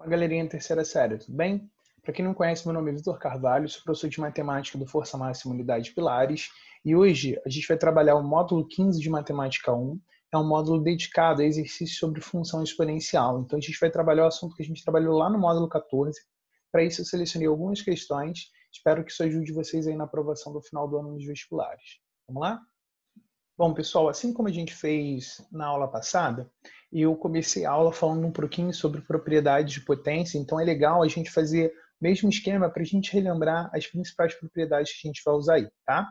Fala galerinha terceira série, tudo bem? Para quem não conhece, meu nome é Vitor Carvalho, sou professor de matemática do Força Máxima Unidade Pilares e hoje a gente vai trabalhar o módulo 15 de Matemática 1. É um módulo dedicado a exercícios sobre função exponencial. Então a gente vai trabalhar o assunto que a gente trabalhou lá no módulo 14. Para isso eu selecionei algumas questões. Espero que isso ajude vocês aí na aprovação do final do ano nos vestibulares. Vamos lá? Bom, pessoal, assim como a gente fez na aula passada, eu comecei a aula falando um pouquinho sobre propriedades de potência, então é legal a gente fazer o mesmo esquema para a gente relembrar as principais propriedades que a gente vai usar aí, tá?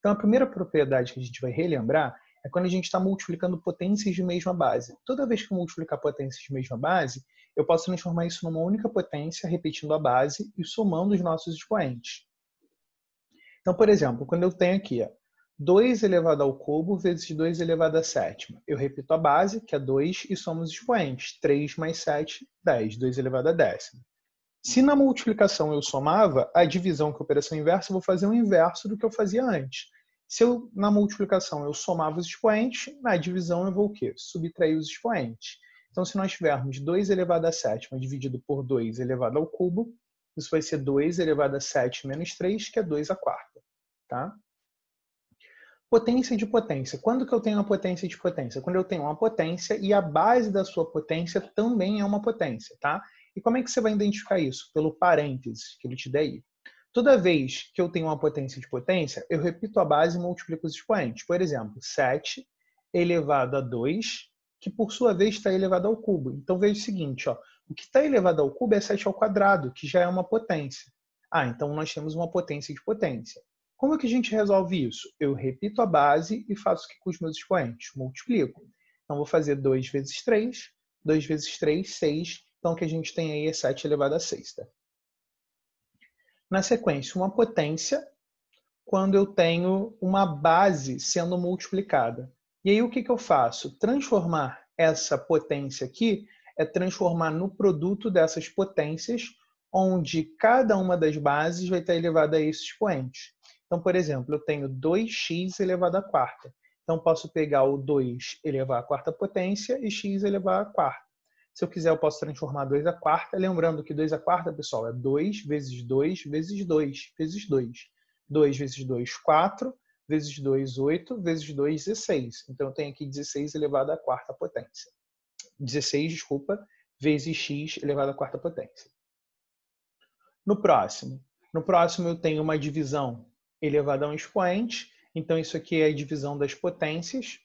Então, a primeira propriedade que a gente vai relembrar é quando a gente está multiplicando potências de mesma base. Toda vez que eu multiplicar potências de mesma base, eu posso transformar isso numa única potência, repetindo a base e somando os nossos expoentes. Então, por exemplo, quando eu tenho aqui ó, 2 elevado ao cubo vezes 2 elevado à sétima. Eu repito a base, que é 2, e somos os expoentes. 3 mais 7, 10. 2 elevado à décima. Se na multiplicação eu somava, a divisão que é a operação inversa, eu vou fazer o inverso do que eu fazia antes. Se eu, na multiplicação eu somava os expoentes, na divisão eu vou o quê? Subtrair os expoentes. Então, se nós tivermos 2 elevado a sétima dividido por 2 elevado ao cubo, isso vai ser 2 elevado a 7 menos 3, que é 2 a quarta. Tá? potência de potência. Quando que eu tenho uma potência de potência? Quando eu tenho uma potência e a base da sua potência também é uma potência, tá? E como é que você vai identificar isso? Pelo parênteses que ele te dá aí. Toda vez que eu tenho uma potência de potência, eu repito a base e multiplico os expoentes. Por exemplo, 7 elevado a 2, que por sua vez está elevado ao cubo. Então veja o seguinte, ó, o que está elevado ao cubo é 7 ao quadrado, que já é uma potência. Ah, então nós temos uma potência de potência. Como é que a gente resolve isso? Eu repito a base e faço o que com os meus expoentes? Multiplico. Então, vou fazer 2 vezes 3, 2 vezes 3, 6. Então, o que a gente tem aí é 7 elevado a sexta. Tá? Na sequência, uma potência, quando eu tenho uma base sendo multiplicada. E aí, o que, que eu faço? Transformar essa potência aqui é transformar no produto dessas potências, onde cada uma das bases vai estar elevada a esse expoente. Então, por exemplo, eu tenho 2x elevado à quarta. Então, posso pegar o 2 elevado à quarta potência e x elevado à quarta. Se eu quiser, eu posso transformar 2 à quarta. Lembrando que 2 à quarta, pessoal, é 2 vezes 2 vezes 2 vezes 2. 2 vezes 2, 4. Vezes 2, 8. Vezes 2, 16. Então, eu tenho aqui 16 elevado à quarta potência. 16, desculpa, vezes x elevado à quarta potência. No próximo. No próximo, eu tenho uma divisão elevado a um expoente. Então, isso aqui é a divisão das potências.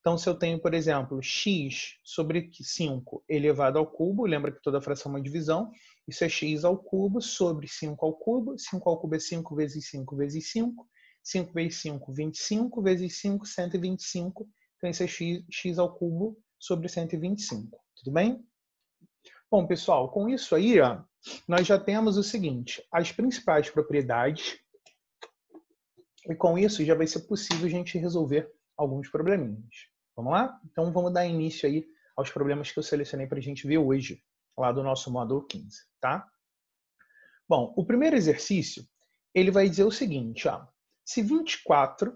Então, se eu tenho, por exemplo, x sobre 5 elevado ao cubo, lembra que toda fração é uma divisão, isso é x ao cubo sobre 5 ao cubo, 5 ao cubo é 5 vezes 5 vezes 5, 5 vezes 5, 25, vezes 5, 125, então isso é x, x ao cubo sobre 125, tudo bem? Bom, pessoal, com isso aí, ó, nós já temos o seguinte, as principais propriedades e com isso já vai ser possível a gente resolver alguns probleminhas. Vamos lá? Então vamos dar início aí aos problemas que eu selecionei para a gente ver hoje, lá do nosso módulo 15, tá? Bom, o primeiro exercício, ele vai dizer o seguinte, ó. Se 24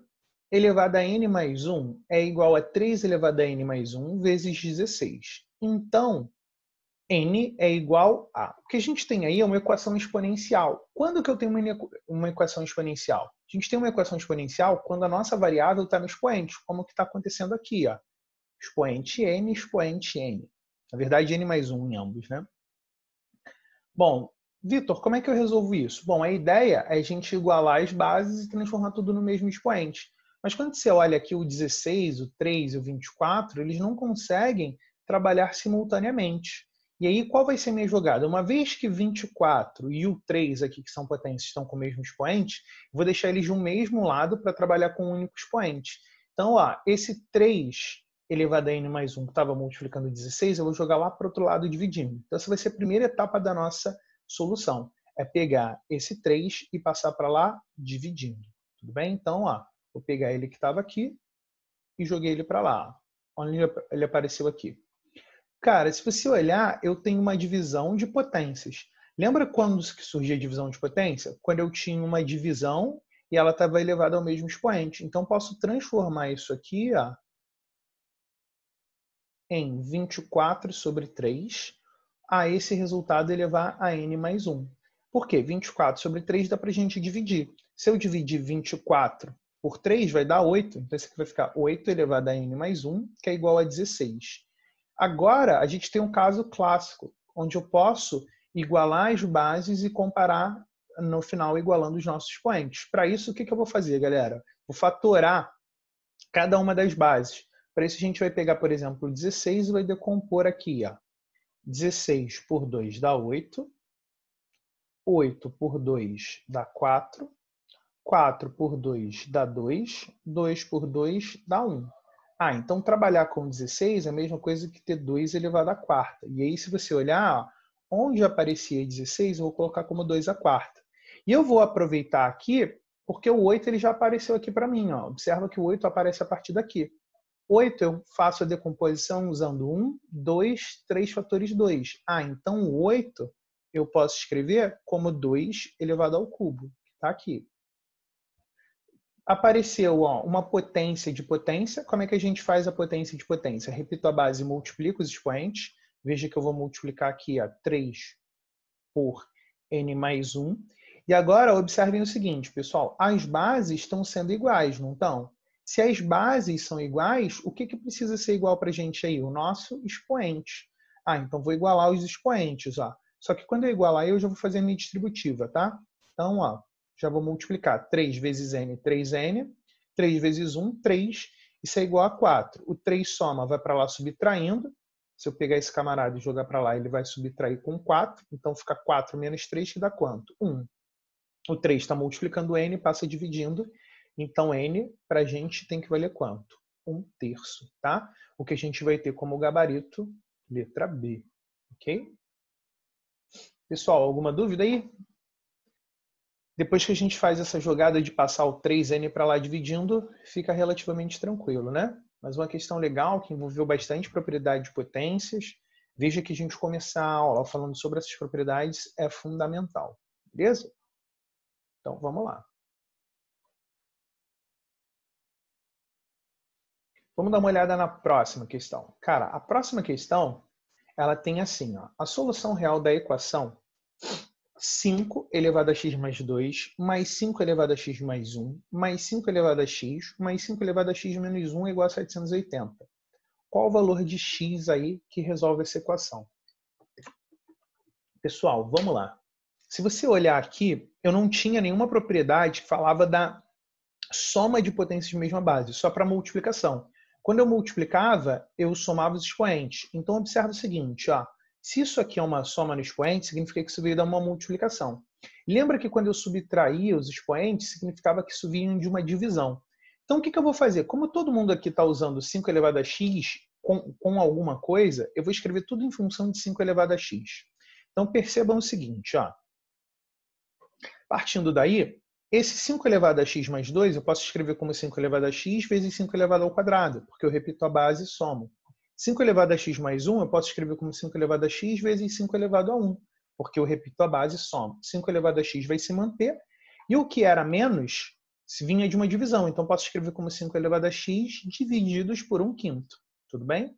elevado a n mais 1 é igual a 3 elevado a n mais 1 vezes 16. Então, n é igual a. O que a gente tem aí é uma equação exponencial. Quando que eu tenho uma equação exponencial? A gente tem uma equação exponencial quando a nossa variável está no expoente, como que está acontecendo aqui. Ó. Expoente n, expoente n. Na verdade, n mais 1 em ambos. Né? Bom, Vitor, como é que eu resolvo isso? Bom, a ideia é a gente igualar as bases e transformar tudo no mesmo expoente. Mas quando você olha aqui o 16, o 3 e o 24, eles não conseguem trabalhar simultaneamente. E aí, qual vai ser minha jogada? Uma vez que 24 e o 3 aqui, que são potências, estão com o mesmo expoente, vou deixar eles de um mesmo lado para trabalhar com um único expoente. Então, ó, esse 3 elevado a n mais 1, que estava multiplicando 16, eu vou jogar lá para o outro lado dividindo. Então, essa vai ser a primeira etapa da nossa solução. É pegar esse 3 e passar para lá dividindo. Tudo bem? Então, ó, vou pegar ele que estava aqui e joguei ele para lá. Olha, ele apareceu aqui. Cara, se você olhar, eu tenho uma divisão de potências. Lembra quando que surgia a divisão de potência? Quando eu tinha uma divisão e ela estava elevada ao mesmo expoente. Então, posso transformar isso aqui ó, em 24 sobre 3 a esse resultado elevar a n mais 1. Por quê? 24 sobre 3 dá para a gente dividir. Se eu dividir 24 por 3, vai dar 8. Então, isso aqui vai ficar 8 elevado a n mais 1, que é igual a 16. Agora, a gente tem um caso clássico, onde eu posso igualar as bases e comparar no final igualando os nossos expoentes. Para isso, o que, eu vou fazer, galera? Vou fatorar cada uma das bases. Para isso, a gente vai pegar, por exemplo, 16 e vai decompor aqui. Ó. 16 por 2 dá 8. 8 por 2 dá 4. 4 por 2 dá 2. 2 por 2 dá 1. Ah, então trabalhar com 16 é a mesma coisa que ter 2 elevado à quarta. E aí, se você olhar, ó, onde aparecia 16, eu vou colocar como 2 à quarta. E eu vou aproveitar aqui, porque o 8 ele já apareceu aqui para mim. Ó. Observa que o 8 aparece a partir daqui. 8 eu faço a decomposição usando 1, 2, 3 fatores 2. Ah, então o 8 eu posso escrever como 2 elevado ao cubo, que está aqui. Apareceu ó, uma potência de potência. Como é que a gente faz a potência de potência? Repito a base, multiplico os expoentes. Veja que eu vou multiplicar aqui ó, 3 por n mais 1. E agora observem o seguinte, pessoal. As bases estão sendo iguais, não estão? Se as bases são iguais, o que, que precisa ser igual para a gente aí? O nosso expoente. Ah, então vou igualar os expoentes. Ó. Só que quando eu igualar, eu já vou fazer a minha distributiva, tá? Então, ó, já vou multiplicar 3 vezes n, 3n. 3 vezes 1, 3. Isso é igual a 4. O 3 soma, vai para lá subtraindo. Se eu pegar esse camarada e jogar para lá, ele vai subtrair com 4. Então fica 4 menos 3, que dá quanto? 1. O 3 está multiplicando n, passa dividindo. Então n, para a gente, tem que valer quanto? 1 terço, tá? O que a gente vai ter como gabarito, letra B, ok? Pessoal, alguma dúvida aí? Depois que a gente faz essa jogada de passar o 3n para lá dividindo, fica relativamente tranquilo, né? Mas uma questão legal que envolveu bastante propriedade de potências, veja que a gente começar a aula falando sobre essas propriedades é fundamental, beleza? Então vamos lá. Vamos dar uma olhada na próxima questão. Cara, a próxima questão, ela tem assim, ó, a solução real da equação 5 elevado a x mais 2, mais 5 elevado a x mais 1, mais 5 elevado a x, mais 5 elevado a x menos 1 é igual a 780. Qual o valor de x aí que resolve essa equação? Pessoal, vamos lá. Se você olhar aqui, eu não tinha nenhuma propriedade que falava da soma de potências de mesma base, só para multiplicação. Quando eu multiplicava, eu somava os expoentes. Então, observa o seguinte, ó. Se isso aqui é uma soma no expoente, significa que isso veio dar uma multiplicação. Lembra que quando eu subtraía os expoentes, significava que isso vinha de uma divisão. Então, o que, que eu vou fazer? Como todo mundo aqui está usando 5 elevado a x com, com alguma coisa, eu vou escrever tudo em função de 5 elevado a x. Então, percebam o seguinte. Ó. Partindo daí, esse 5 elevado a x mais 2, eu posso escrever como 5 elevado a x vezes 5 elevado ao quadrado, porque eu repito a base e somo. 5 elevado a x mais 1, eu posso escrever como 5 elevado a x vezes 5 elevado a 1, porque eu repito a base e somo. 5 elevado a x vai se manter, e o que era menos vinha de uma divisão, então posso escrever como 5 elevado a x divididos por 1 quinto, tudo bem?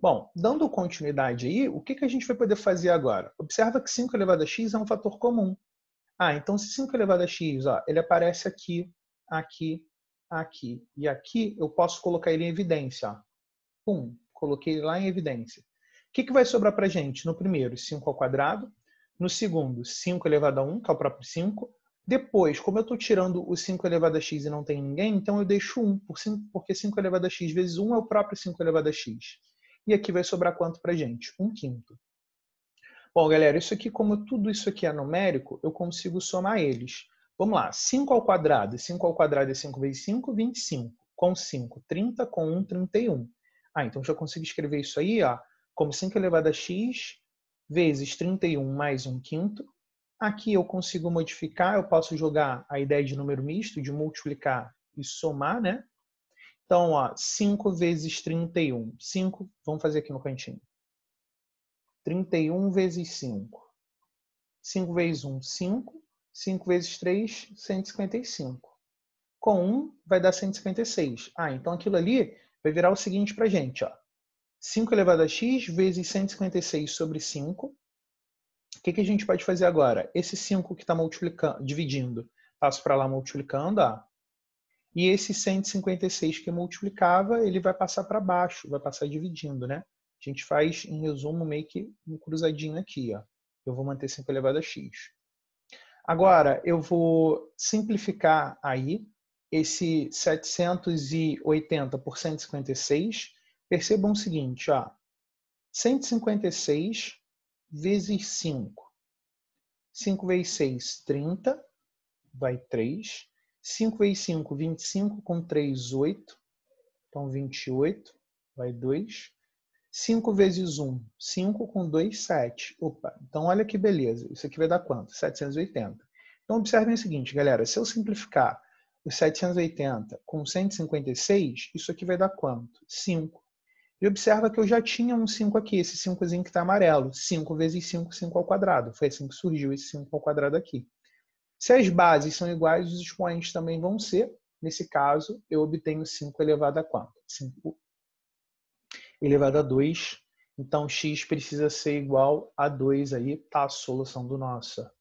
Bom, dando continuidade aí, o que, que a gente vai poder fazer agora? Observa que 5 elevado a x é um fator comum. Ah, então se 5 elevado a x, ó, ele aparece aqui, aqui, aqui e aqui, eu posso colocar ele em evidência. Ó. Pum, Coloquei lá em evidência. O que, que vai sobrar para a gente? No primeiro, 5 ao quadrado. No segundo, 5 elevado a 1, que é o próprio 5. Depois, como eu estou tirando o 5 elevado a x e não tem ninguém, então eu deixo 1, por 5, porque 5 elevado a x vezes 1 é o próprio 5 elevado a x. E aqui vai sobrar quanto para a gente? 1 quinto. Bom, galera, isso aqui, como tudo isso aqui é numérico, eu consigo somar eles. Vamos lá, 5 ao quadrado, 5 ao quadrado é 5 vezes 5, 25. Com 5, 30, com 1, 31. Ah, então já consigo escrever isso aí, ó, como 5 elevado a x vezes 31 mais 1 quinto. Aqui eu consigo modificar, eu posso jogar a ideia de número misto, de multiplicar e somar, né? Então, ó, 5 vezes 31. 5, vamos fazer aqui no cantinho. 31 vezes 5. 5 vezes 1, 5. 5 vezes 3, 155. Com 1 vai dar 156. Ah, então aquilo ali vai virar o seguinte para a gente. Ó. 5 elevado a x vezes 156 sobre 5. O que, que a gente pode fazer agora? Esse 5 que está multiplicando, dividindo, passo para lá multiplicando, ó. e esse 156 que multiplicava, ele vai passar para baixo, vai passar dividindo, né? A gente faz, em resumo, meio que um cruzadinho aqui, ó. Eu vou manter 5 elevado a x. Agora, eu vou simplificar aí, esse 780 por 156, percebam o seguinte, ó, 156 vezes 5. 5 vezes 6, 30, vai 3. 5 vezes 5, 25, com 3, 8. Então, 28, vai 2. 5 vezes 1, 5 com 2, 7. Opa, então olha que beleza. Isso aqui vai dar quanto? 780. Então, observem o seguinte, galera. Se eu simplificar os 780 com 156, isso aqui vai dar quanto? 5. E observa que eu já tinha um 5 aqui, esse 5zinho que está amarelo. 5 vezes 5, 5 ao quadrado. Foi assim que surgiu esse 5 ao quadrado aqui. Se as bases são iguais, os expoentes também vão ser. Nesse caso, eu obtenho 5 elevado a quanto? 5 elevado a 2. Então, x precisa ser igual a 2 aí, está a solução da nossa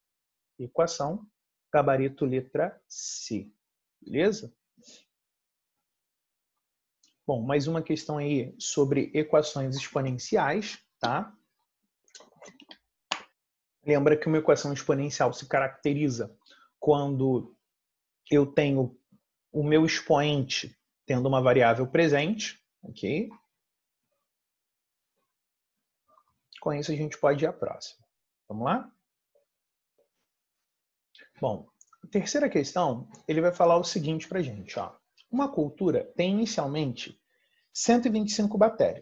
equação. Gabarito letra C. Beleza? Bom, mais uma questão aí sobre equações exponenciais, tá? Lembra que uma equação exponencial se caracteriza quando eu tenho o meu expoente tendo uma variável presente, ok? Com isso a gente pode ir à próxima. Vamos lá? Bom, terceira questão, ele vai falar o seguinte para a gente. Ó. Uma cultura tem inicialmente 125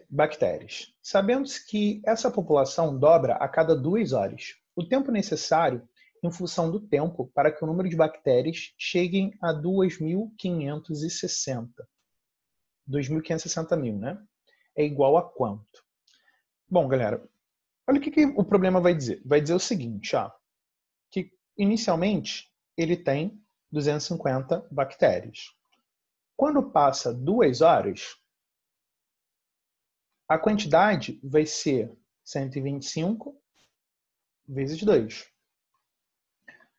bactérias. Sabemos que essa população dobra a cada duas horas. O tempo necessário em função do tempo para que o número de bactérias chegue a 2.560. 2.560 mil, né? É igual a quanto? Bom, galera, olha o que, que o problema vai dizer. Vai dizer o seguinte, ó, que inicialmente ele tem 250 bactérias. Quando passa duas horas, a quantidade vai ser 125 vezes 2.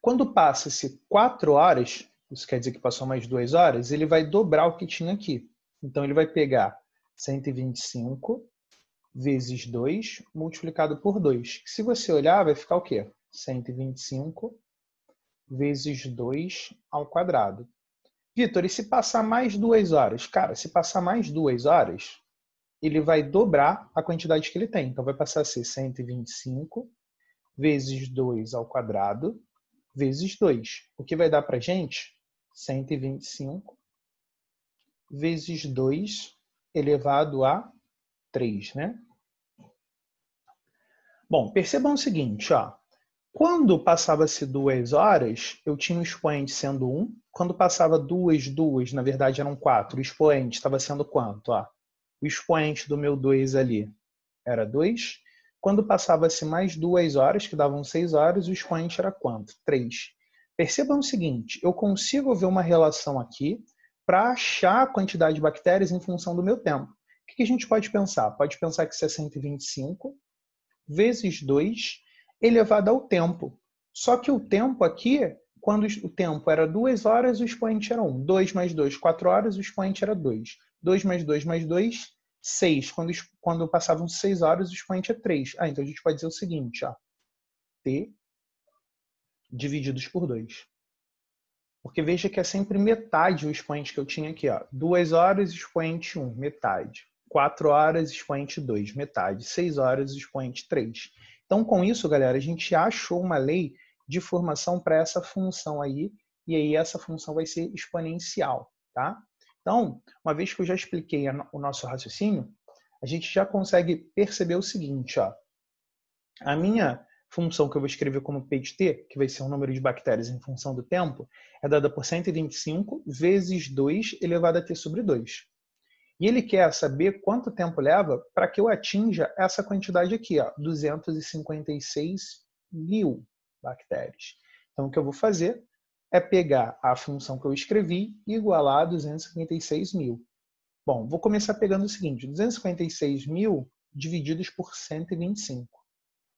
Quando passa-se 4 horas, isso quer dizer que passou mais 2 horas, ele vai dobrar o que tinha aqui. Então, ele vai pegar 125 vezes 2 multiplicado por 2. Se você olhar, vai ficar o quê? 125 vezes 2 ao quadrado. Vitor, e se passar mais duas horas? Cara, se passar mais duas horas, ele vai dobrar a quantidade que ele tem. Então, vai passar a ser 125 vezes 2 ao quadrado vezes 2. O que vai dar para a gente? 125 vezes 2 elevado a 3, né? Bom, percebam o seguinte, ó. Quando passava-se duas horas, eu tinha o expoente sendo um. Quando passava duas, duas, na verdade eram quatro. O expoente estava sendo quanto? Ó, o expoente do meu 2 ali era 2. Quando passava-se mais duas horas, que davam seis horas, o expoente era quanto? 3. Percebam o seguinte, eu consigo ver uma relação aqui para achar a quantidade de bactérias em função do meu tempo. O que a gente pode pensar? Pode pensar que isso é 125 vezes 2 elevado ao tempo. Só que o tempo aqui, quando o tempo era 2 horas, o expoente era 1. Um. 2 mais 2, 4 horas, o expoente era 2. 2 mais 2 mais 2, 6. Quando, quando passavam 6 horas, o expoente é 3. Ah, então a gente pode dizer o seguinte, ó. T divididos por 2. Porque veja que é sempre metade o expoente que eu tinha aqui. Ó. 2 horas, expoente 1, metade. 4 horas, expoente 2, metade. 6 horas, expoente 3. Então, com isso, galera, a gente achou uma lei de formação para essa função aí, e aí essa função vai ser exponencial, tá? Então, uma vez que eu já expliquei o nosso raciocínio, a gente já consegue perceber o seguinte, ó. A minha função que eu vou escrever como t, que vai ser o número de bactérias em função do tempo, é dada por 125 vezes 2 elevado a t sobre 2. E ele quer saber quanto tempo leva para que eu atinja essa quantidade aqui, ó, 256 mil bactérias. Então, o que eu vou fazer é pegar a função que eu escrevi e igualar a 256 mil. Bom, vou começar pegando o seguinte, 256 mil divididos por 125.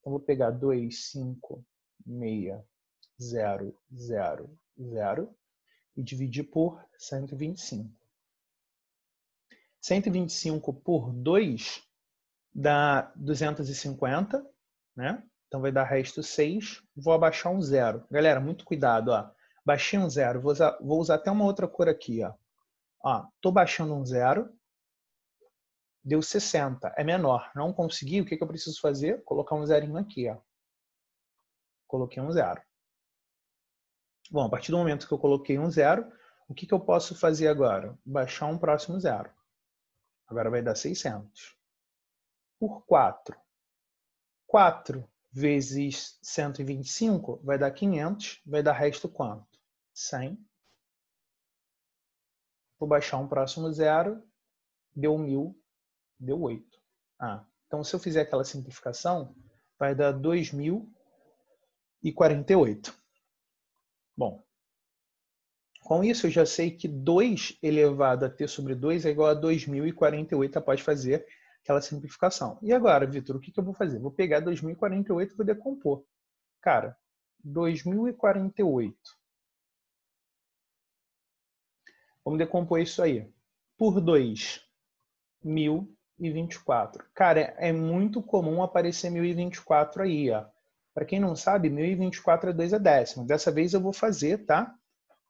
Então, vou pegar 256,000 e dividir por 125. 125 por 2 dá 250, né? Então vai dar resto 6. Vou abaixar um zero. Galera, muito cuidado, ó. Baixei um zero. Vou usar, vou usar até uma outra cor aqui, ó. Ó, tô baixando um zero. Deu 60. É menor. Não consegui. O que, que eu preciso fazer? Colocar um zerinho aqui, ó. Coloquei um zero. Bom, a partir do momento que eu coloquei um zero, o que, que eu posso fazer agora? Baixar um próximo zero. Agora vai dar 600. Por 4. 4 vezes 125 vai dar 500. Vai dar resto quanto? 100. Vou baixar um próximo zero. Deu 1.000. Deu 8. Ah, então se eu fizer aquela simplificação, vai dar 2.048. Bom, com isso, eu já sei que 2 elevado a t sobre 2 é igual a 2048 após fazer aquela simplificação. E agora, Vitor, o que, eu vou fazer? Vou pegar 2048 e vou decompor. Cara, 2048. Vamos decompor isso aí. Por 2, 1024. Cara, é muito comum aparecer 1024 aí, ó. Para quem não sabe, 1024 é 2 a décimo. Dessa vez eu vou fazer, tá?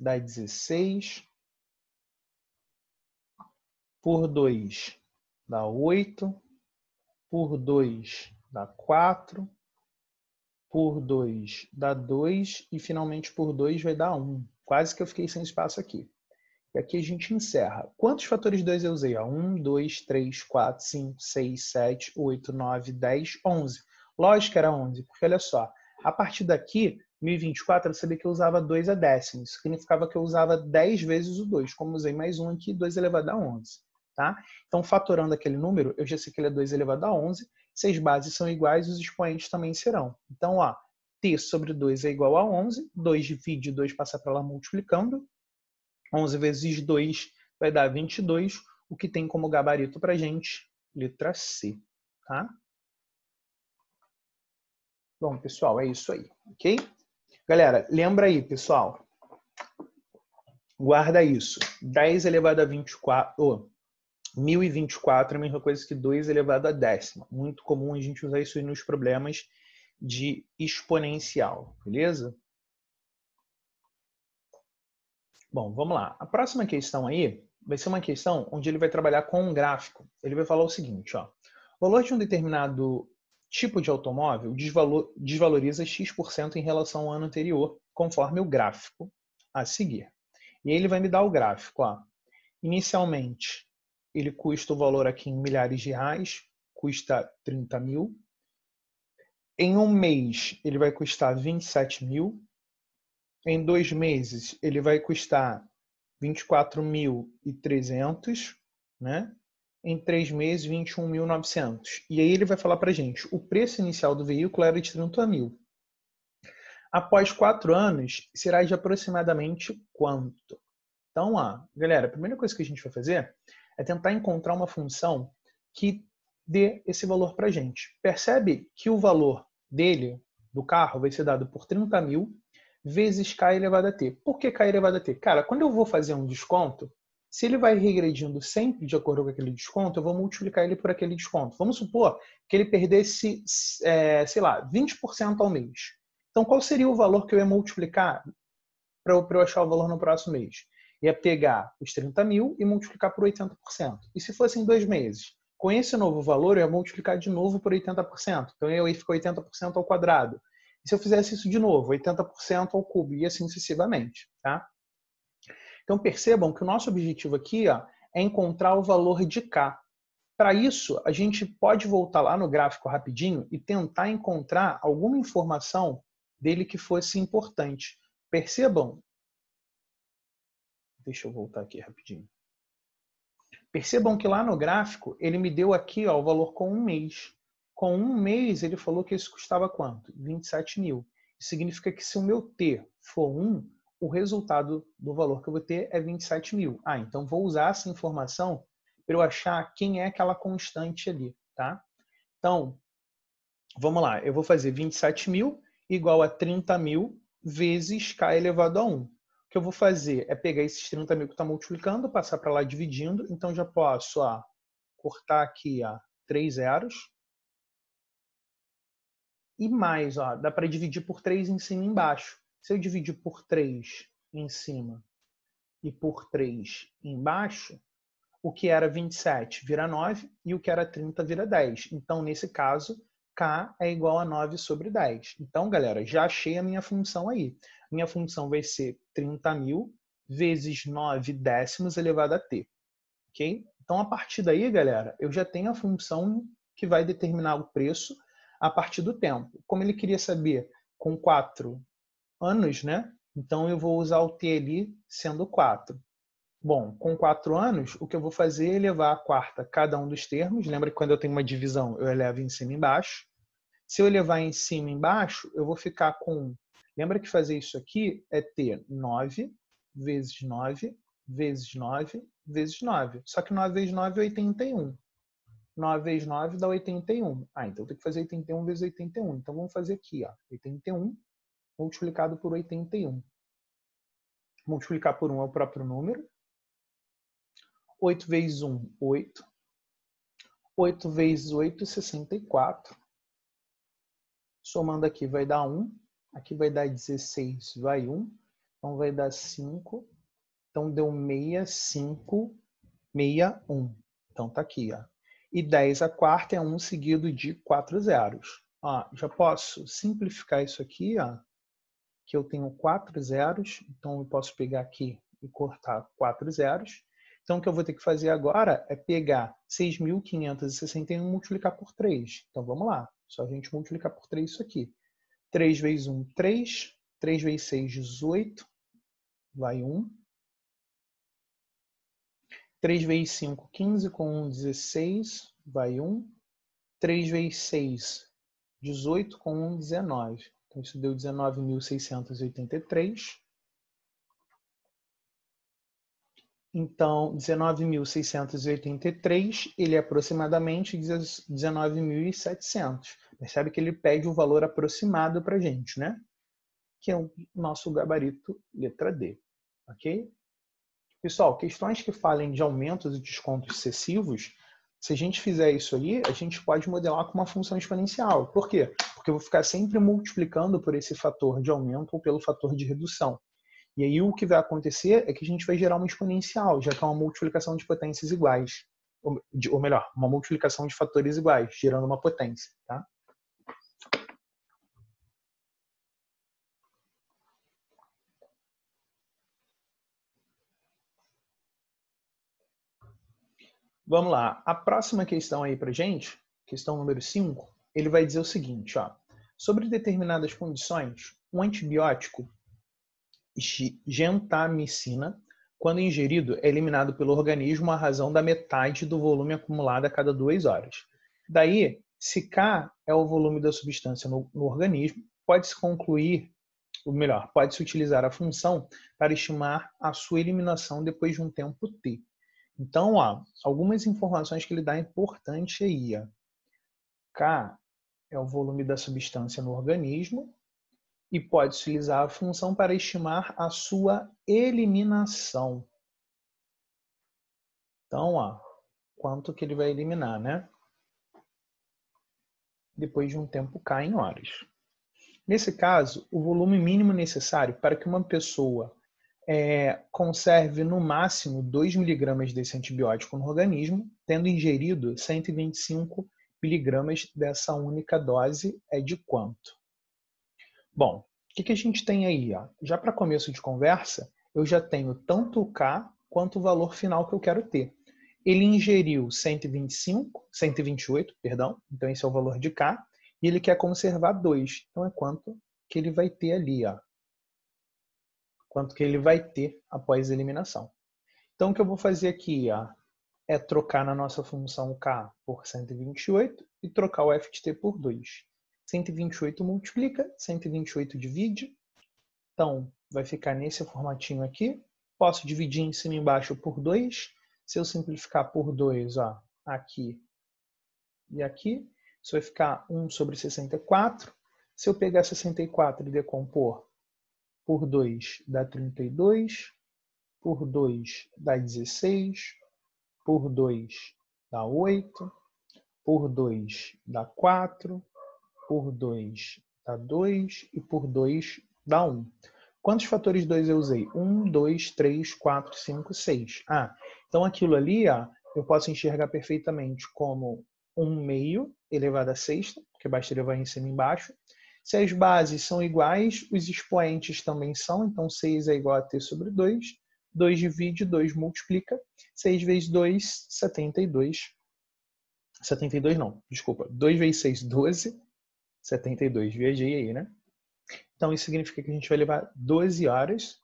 dá 16. Por 2 dá 8. Por 2 dá 4. Por 2 dá 2. E finalmente por 2 vai dar 1. Quase que eu fiquei sem espaço aqui. E aqui a gente encerra. Quantos fatores 2 eu usei? 1, 2, 3, 4, 5, 6, 7, 8, 9, 10, 11. Lógico que era 11, porque olha só, a partir daqui 1024, eu sabia que eu usava 2 a décimo. Isso significava que eu usava 10 vezes o 2. Como usei mais um aqui, 2 elevado a 11. Tá? Então, fatorando aquele número, eu já sei que ele é 2 elevado a 11. Se as bases são iguais, os expoentes também serão. Então, ó, t sobre 2 é igual a 11. 2 divide 2 passa para lá multiplicando. 11 vezes 2 vai dar 22, o que tem como gabarito para a gente letra C. Tá? Bom, pessoal, é isso aí, ok? Galera, lembra aí, pessoal. Guarda isso. 10 elevado a 24, oh, 1024 é a mesma coisa que 2 elevado a décima. Muito comum a gente usar isso nos problemas de exponencial, beleza? Bom, vamos lá. A próxima questão aí vai ser uma questão onde ele vai trabalhar com um gráfico. Ele vai falar o seguinte, ó. O valor de um determinado tipo de automóvel desvaloriza X% em relação ao ano anterior, conforme o gráfico a seguir. E ele vai me dar o gráfico. Ó. Inicialmente, ele custa o valor aqui em milhares de reais, custa 30 mil. Em um mês, ele vai custar 27 mil. Em dois meses, ele vai custar 24.300, né? em três meses 21.900. E aí ele vai falar para gente, o preço inicial do veículo era de 30 mil. Após quatro anos, será de aproximadamente quanto? Então, a galera, a primeira coisa que a gente vai fazer é tentar encontrar uma função que dê esse valor para gente. Percebe que o valor dele, do carro, vai ser dado por 30 mil vezes k elevado a t. Por que k elevado a t? Cara, quando eu vou fazer um desconto, se ele vai regredindo sempre de acordo com aquele desconto, eu vou multiplicar ele por aquele desconto. Vamos supor que ele perdesse, é, sei lá, 20% ao mês. Então, qual seria o valor que eu ia multiplicar para eu achar o valor no próximo mês? Ia pegar os 30 mil e multiplicar por 80%. E se fosse em dois meses? Com esse novo valor, eu ia multiplicar de novo por 80%. Então, eu ia ficar 80% ao quadrado. E se eu fizesse isso de novo, 80% ao cubo, e assim sucessivamente, tá? Então percebam que o nosso objetivo aqui ó, é encontrar o valor de K. Para isso, a gente pode voltar lá no gráfico rapidinho e tentar encontrar alguma informação dele que fosse importante. Percebam. Deixa eu voltar aqui rapidinho. Percebam que lá no gráfico ele me deu aqui ó, o valor com um mês. Com um mês ele falou que isso custava quanto? 27 mil. Isso significa que se o meu T for 1, o resultado do valor que eu vou ter é 27 mil. Ah, então vou usar essa informação para eu achar quem é aquela constante ali, tá? Então, vamos lá, eu vou fazer 27 mil igual a 30 mil vezes k elevado a 1. O que eu vou fazer é pegar esses 30 mil que está multiplicando, passar para lá dividindo, então já posso ó, cortar aqui ó, 3 zeros. E mais, ó, dá para dividir por 3 em cima e embaixo. Se eu dividir por 3 em cima e por 3 embaixo, o que era 27 vira 9 e o que era 30 vira 10. Então, nesse caso, K é igual a 9 sobre 10. Então, galera, já achei a minha função aí. Minha função vai ser 30.000 vezes 9 décimos elevado a t. Ok? Então, a partir daí, galera, eu já tenho a função que vai determinar o preço a partir do tempo. Como ele queria saber com 4 anos, né? Então eu vou usar o T ali sendo 4. Bom, com 4 anos, o que eu vou fazer é elevar a quarta cada um dos termos. Lembra que quando eu tenho uma divisão, eu elevo em cima e embaixo. Se eu elevar em cima e embaixo, eu vou ficar com... Lembra que fazer isso aqui é ter 9 vezes 9 vezes 9 vezes 9. Só que 9 vezes 9 é 81. 9 vezes 9 dá 81. Ah, então eu tenho que fazer 81 vezes 81. Então vamos fazer aqui, ó, 81 multiplicado por 81. Multiplicar por 1 é o próprio número. 8 vezes 1, 8. 8 vezes 8, 64. Somando aqui vai dar 1. Aqui vai dar 16, vai 1. Então vai dar 5. Então deu 65, 61. Então tá aqui, ó. E 10 a quarta é 1 seguido de 4 zeros. Ó, já posso simplificar isso aqui, ó que eu tenho quatro zeros, então eu posso pegar aqui e cortar quatro zeros. Então, o que eu vou ter que fazer agora é pegar 6.561 e multiplicar por 3. Então, vamos lá. Só a gente multiplicar por 3 isso aqui. 3 vezes 1, 3. 3 vezes 6, 18. Vai 1. 3 vezes 5, 15. Com 1, 16. Vai 1. 3 vezes 6, 18. Com 1, 19. Então, isso deu 19.683. Então, 19.683, ele é aproximadamente 19.700. Percebe que ele pede o valor aproximado para a gente, né? Que é o nosso gabarito letra D, ok? Pessoal, questões que falem de aumentos e descontos excessivos se a gente fizer isso ali, a gente pode modelar com uma função exponencial. Por quê? Porque eu vou ficar sempre multiplicando por esse fator de aumento ou pelo fator de redução. E aí o que vai acontecer é que a gente vai gerar uma exponencial, já que é uma multiplicação de potências iguais. Ou, melhor, uma multiplicação de fatores iguais, gerando uma potência. Tá? Vamos lá. A próxima questão aí para gente, questão número 5, ele vai dizer o seguinte, ó. Sobre determinadas condições, um antibiótico gentamicina, quando ingerido, é eliminado pelo organismo a razão da metade do volume acumulado a cada duas horas. Daí, se K é o volume da substância no, no organismo, pode-se concluir, ou melhor, pode-se utilizar a função para estimar a sua eliminação depois de um tempo T. Então, ó, algumas informações que ele dá é importante aí. Ó. K é o volume da substância no organismo e pode se utilizar a função para estimar a sua eliminação. Então, ó, quanto que ele vai eliminar, né? Depois de um tempo K em horas. Nesse caso, o volume mínimo necessário para que uma pessoa é, conserve no máximo 2 miligramas desse antibiótico no organismo, tendo ingerido 125 miligramas dessa única dose é de quanto? Bom, o que, que a gente tem aí? Ó? Já para começo de conversa, eu já tenho tanto o K quanto o valor final que eu quero ter. Ele ingeriu 125, 128, perdão, então esse é o valor de K, e ele quer conservar 2. Então é quanto que ele vai ter ali, ó? quanto que ele vai ter após a eliminação. Então, o que eu vou fazer aqui ó, é trocar na nossa função k por 128 e trocar o f de t por 2. 128 multiplica, 128 divide. Então, vai ficar nesse formatinho aqui. Posso dividir em cima e embaixo por 2. Se eu simplificar por 2, ó, aqui e aqui, isso vai ficar 1 sobre 64. Se eu pegar 64 e decompor, por 2 dá 32, por 2 dá 16, por 2 dá 8, por 2 dá 4, por 2 dá 2 e por 2 dá 1. Quantos fatores 2 eu usei? 1, 2, 3, 4, 5, 6. Ah, então aquilo ali ó, eu posso enxergar perfeitamente como 1 meio elevado a sexta, porque basta elevar em cima e embaixo, se as bases são iguais, os expoentes também são, então 6 é igual a t sobre 2. 2 divide, 2 multiplica. 6 vezes 2, 72. 72 não, desculpa. 2 vezes 6, 12. 72, viajei aí, né? Então, isso significa que a gente vai levar 12 horas.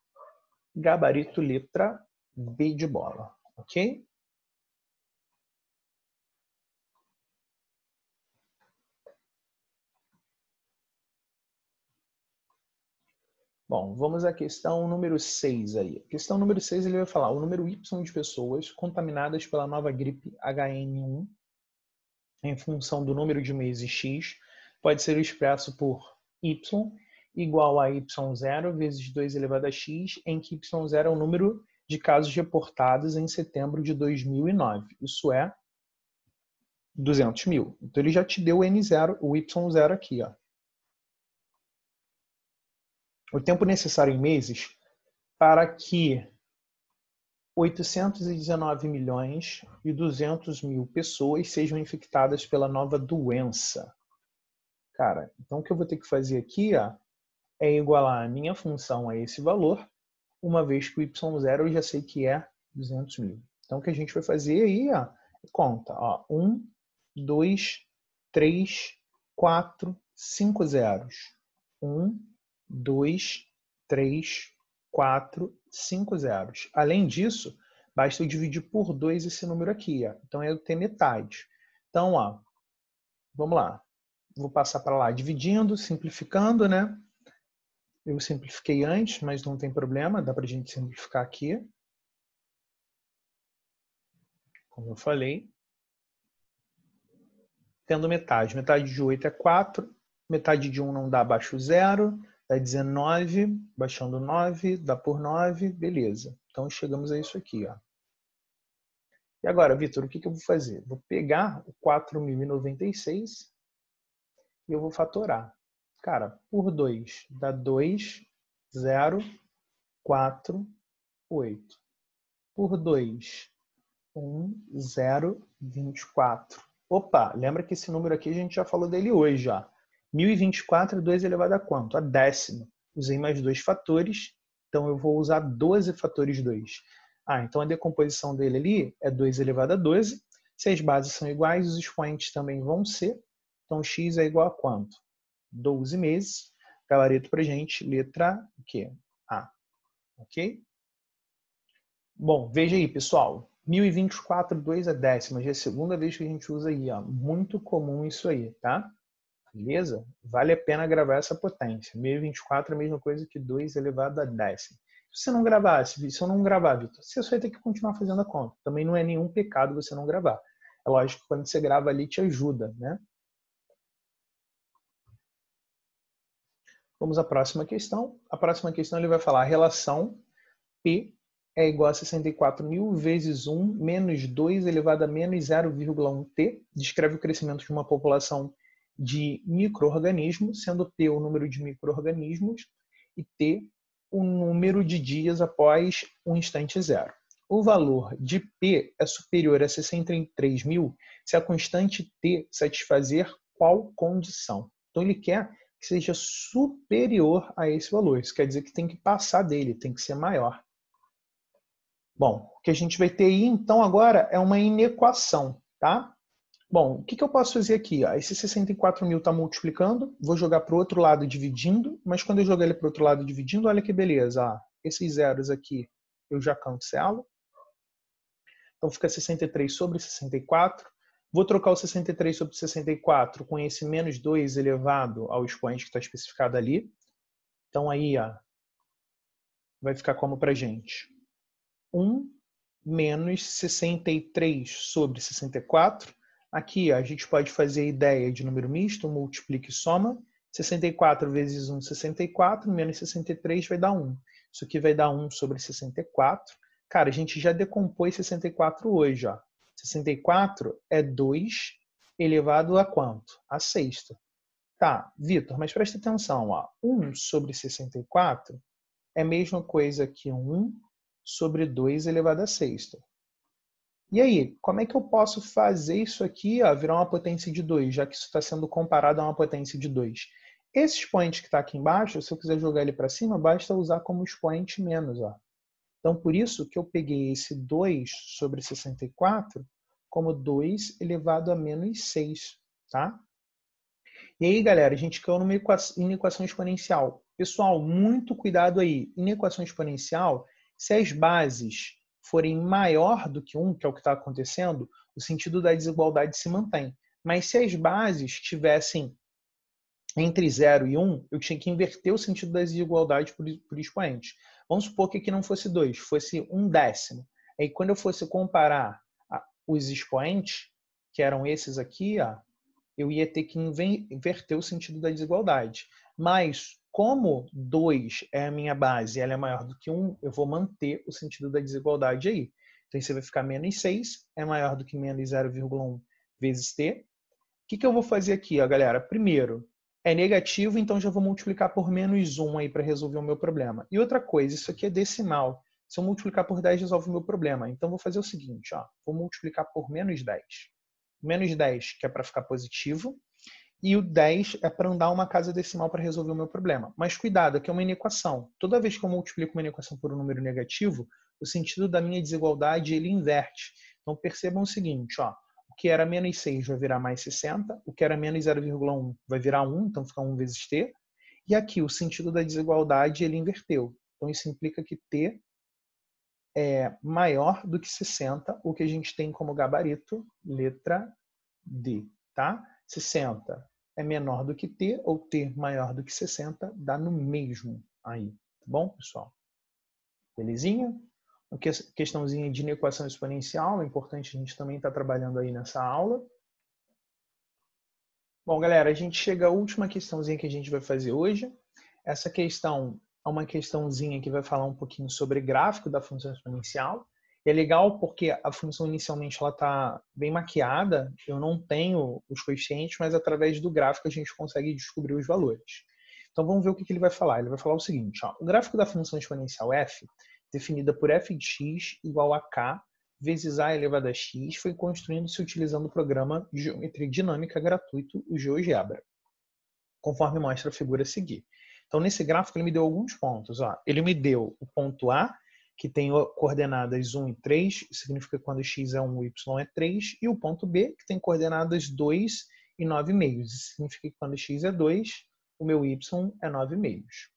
Gabarito letra B de bola, ok? Bom, vamos à questão número 6 aí. Questão número 6 ele vai falar o número Y de pessoas contaminadas pela nova gripe HN1 em função do número de meses X pode ser expresso por Y igual a Y0 vezes 2 elevado a X, em que Y0 é o número de casos reportados em setembro de 2009. Isso é 200 mil. Então ele já te deu o N0, o Y0 aqui, ó o tempo necessário em meses para que 819 milhões e 200 mil pessoas sejam infectadas pela nova doença. Cara, então o que eu vou ter que fazer aqui ó, é igualar a minha função a esse valor, uma vez que o y0 eu já sei que é 200 mil. Então o que a gente vai fazer aí, ó, é conta, ó, 1, 2, 3, 4, 5 zeros. 1, 2, 3, 4, 5 zeros. Além disso, basta eu dividir por 2 esse número aqui. Ó. Então, eu tenho metade. Então, ó, vamos lá. Vou passar para lá dividindo, simplificando, né? Eu simplifiquei antes, mas não tem problema, dá para a gente simplificar aqui. Como eu falei. Tendo metade. Metade de 8 é 4, metade de 1 não dá abaixo zero, Dá tá 19, baixando 9, dá por 9, beleza. Então chegamos a isso aqui. Ó. E agora, Vitor, o que, que eu vou fazer? Vou pegar o 4.096 e eu vou fatorar. Cara, por 2 dá 2, 0, 4, 8. Por 2, 1, 0, 24. Opa, lembra que esse número aqui a gente já falou dele hoje, ó. 1024 é 2 elevado a quanto? A décima. Usei mais dois fatores, então eu vou usar 12 fatores 2. Ah, então a decomposição dele ali é 2 elevado a 12. Se as bases são iguais, os expoentes também vão ser. Então x é igual a quanto? 12 meses. Gabarito para gente, letra o quê? A. Ok? Bom, veja aí, pessoal. 1024, 2 a décima. Já é a segunda vez que a gente usa aí. Ó. Muito comum isso aí, tá? Beleza? Vale a pena gravar essa potência. 1024 é a mesma coisa que 2 elevado a décima. Se você não gravasse, se eu não gravar, Vitor, você só vai ter que continuar fazendo a conta. Também não é nenhum pecado você não gravar. É lógico que quando você grava ali te ajuda, né? Vamos à próxima questão. A próxima questão ele vai falar a relação P é igual a 64 mil vezes 1 menos 2 elevado a menos 0,1 t. Descreve o crescimento de uma população de microorganismos, sendo P o número de microorganismos e T o número de dias após o instante zero. O valor de P é superior a 63 mil se a constante T satisfazer qual condição. Então ele quer que seja superior a esse valor. Isso quer dizer que tem que passar dele, tem que ser maior. Bom, o que a gente vai ter aí então agora é uma inequação, tá? Bom, o que, que eu posso fazer aqui? Ó? Esse 64 mil está multiplicando, vou jogar para o outro lado dividindo, mas quando eu jogar ele para o outro lado dividindo, olha que beleza. Ó. Esses zeros aqui eu já cancelo. Então fica 63 sobre 64. Vou trocar o 63 sobre 64 com esse menos 2 elevado ao expoente que está especificado ali. Então aí ó, vai ficar como para gente? 1 menos 63 sobre 64 Aqui ó, a gente pode fazer a ideia de número misto, multiplica e soma. 64 vezes 1, 64, menos 63 vai dar 1. Isso aqui vai dar 1 sobre 64. Cara, a gente já decompôs 64 hoje, ó. 64 é 2 elevado a quanto? A sexta. Tá, Vitor, mas presta atenção, ó. 1 sobre 64 é a mesma coisa que 1 sobre 2 elevado a sexta. E aí, como é que eu posso fazer isso aqui ó, virar uma potência de 2, já que isso está sendo comparado a uma potência de 2? Esse expoente que está aqui embaixo, se eu quiser jogar ele para cima, basta usar como expoente menos. Ó. Então, por isso que eu peguei esse 2 sobre 64 como 2 elevado a menos 6. Tá? E aí, galera, a gente caiu numa equação, em equação exponencial. Pessoal, muito cuidado aí. Em equação exponencial, se as bases forem maior do que um, que é o que está acontecendo, o sentido da desigualdade se mantém. Mas se as bases tivessem entre 0 e 1, um, eu tinha que inverter o sentido da desigualdade por, por expoente. Vamos supor que aqui não fosse 2, fosse um décimo. Aí quando eu fosse comparar os expoentes, que eram esses aqui, ó, eu ia ter que inverter o sentido da desigualdade. Mas, como 2 é a minha base ela é maior do que 1, um, eu vou manter o sentido da desigualdade aí. Então, você vai ficar menos 6, é maior do que menos 0,1 vezes t. O que, que eu vou fazer aqui, ó, galera? Primeiro, é negativo, então já vou multiplicar por menos 1 aí para resolver o meu problema. E outra coisa, isso aqui é decimal. Se eu multiplicar por 10, resolve o meu problema. Então, vou fazer o seguinte, ó, vou multiplicar por menos 10. Menos 10, que é para ficar positivo, e o 10 é para andar uma casa decimal para resolver o meu problema. Mas cuidado, aqui é uma inequação. Toda vez que eu multiplico uma inequação por um número negativo, o sentido da minha desigualdade ele inverte. Então percebam o seguinte, ó, o que era menos 6 vai virar mais 60, o que era menos 0,1 vai virar 1, então fica 1 vezes t. E aqui o sentido da desigualdade ele inverteu. Então isso implica que t é maior do que 60, o que a gente tem como gabarito, letra D, tá? 60 é menor do que T ou T maior do que 60 dá no mesmo aí, tá bom, pessoal? Belezinha? questãozinha de inequação exponencial, é importante a gente também estar tá trabalhando aí nessa aula. Bom, galera, a gente chega à última questãozinha que a gente vai fazer hoje. Essa questão é uma questãozinha que vai falar um pouquinho sobre gráfico da função exponencial. É legal porque a função inicialmente ela está bem maquiada, eu não tenho os coeficientes, mas através do gráfico a gente consegue descobrir os valores. Então vamos ver o que, que ele vai falar. Ele vai falar o seguinte, ó, o gráfico da função exponencial f, definida por f de x igual a k vezes a elevado a x, foi construindo-se utilizando o programa de geometria dinâmica gratuito, o GeoGebra, conforme mostra a figura a seguir. Então nesse gráfico ele me deu alguns pontos. Ó. Ele me deu o ponto A, que tem coordenadas 1 e 3, significa que quando x é 1, y é 3, e o ponto B, que tem coordenadas 2 e 9 meios, isso significa que quando x é 2, o meu y é 9 meios.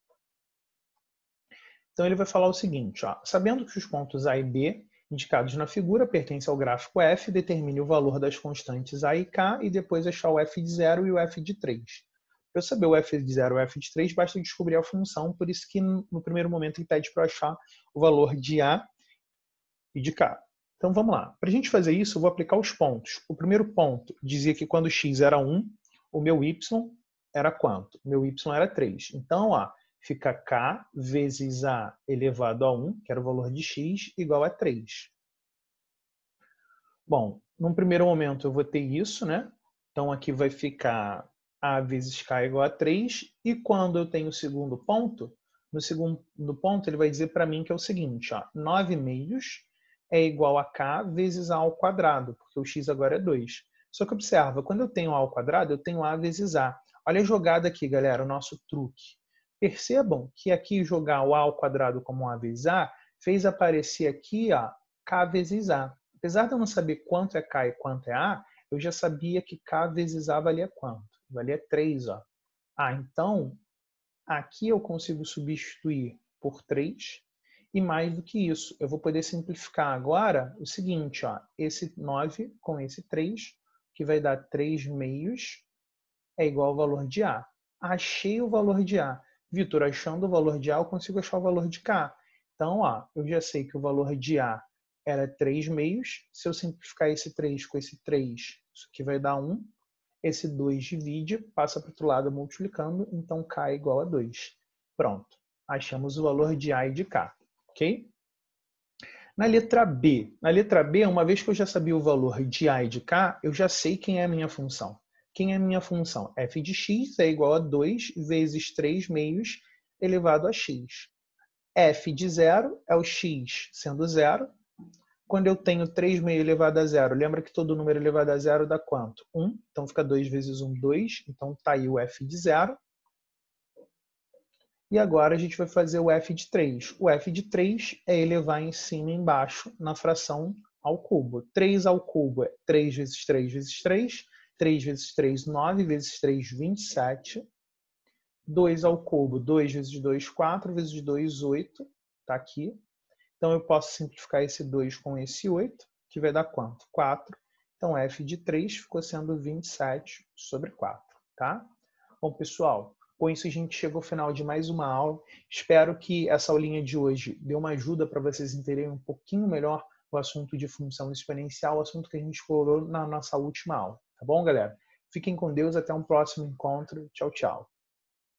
Então ele vai falar o seguinte, ó, sabendo que os pontos A e B indicados na figura pertencem ao gráfico f, determine o valor das constantes a e k e depois achar o f de 0 e o f de 3. Para eu saber o f de 0 ou f de 3, basta descobrir a função, por isso que no primeiro momento ele pede para achar o valor de a e de k. Então vamos lá. Para a gente fazer isso, eu vou aplicar os pontos. O primeiro ponto dizia que quando x era 1, o meu y era quanto? O meu y era 3. Então, ó, fica k vezes a elevado a 1, que era o valor de x, igual a 3. Bom, num primeiro momento eu vou ter isso, né? Então aqui vai ficar a vezes K é igual a 3. E quando eu tenho o segundo ponto, no segundo ponto ele vai dizer para mim que é o seguinte, ó, 9 meios é igual a K vezes A ao quadrado, porque o X agora é 2. Só que observa, quando eu tenho A ao quadrado, eu tenho A vezes A. Olha a jogada aqui, galera, o nosso truque. Percebam que aqui jogar o A ao quadrado como A vezes A fez aparecer aqui ó, K vezes A. Apesar de eu não saber quanto é K e quanto é A, eu já sabia que K vezes A valia quanto ali é 3, ó. Ah, então aqui eu consigo substituir por 3 e mais do que isso, eu vou poder simplificar agora o seguinte, ó, esse 9 com esse 3, que vai dar 3 meios, é igual ao valor de A. Achei o valor de A. Vitor, achando o valor de A, eu consigo achar o valor de K. Então, ó, eu já sei que o valor de A era 3 meios. Se eu simplificar esse 3 com esse 3, isso aqui vai dar 1 esse 2 divide, passa para o outro lado multiplicando, então k é igual a 2. Pronto, achamos o valor de A e de K, ok? Na letra B, na letra B, uma vez que eu já sabia o valor de A e de K, eu já sei quem é a minha função. Quem é a minha função? f de x é igual a 2 vezes 3 meios elevado a x. f de zero é o x sendo zero quando eu tenho 3,5 elevado a zero, lembra que todo número elevado a zero dá quanto? 1, então fica 2 vezes 1, 2, então está aí o f de zero. E agora a gente vai fazer o f de 3. O f de 3 é elevar em cima e embaixo na fração ao cubo. 3 ao cubo é 3 vezes 3 vezes 3, 3 vezes 3, 9, vezes 3, 27. 2 ao cubo, 2 vezes 2, 4, vezes 2, 8, Está aqui. Então, eu posso simplificar esse 2 com esse 8, que vai dar quanto? 4. Então, f de 3 ficou sendo 27 sobre 4, tá? Bom, pessoal, com isso a gente chega ao final de mais uma aula. Espero que essa aulinha de hoje dê uma ajuda para vocês entenderem um pouquinho melhor o assunto de função exponencial, o assunto que a gente explorou na nossa última aula. Tá bom, galera? Fiquem com Deus, até um próximo encontro. Tchau, tchau.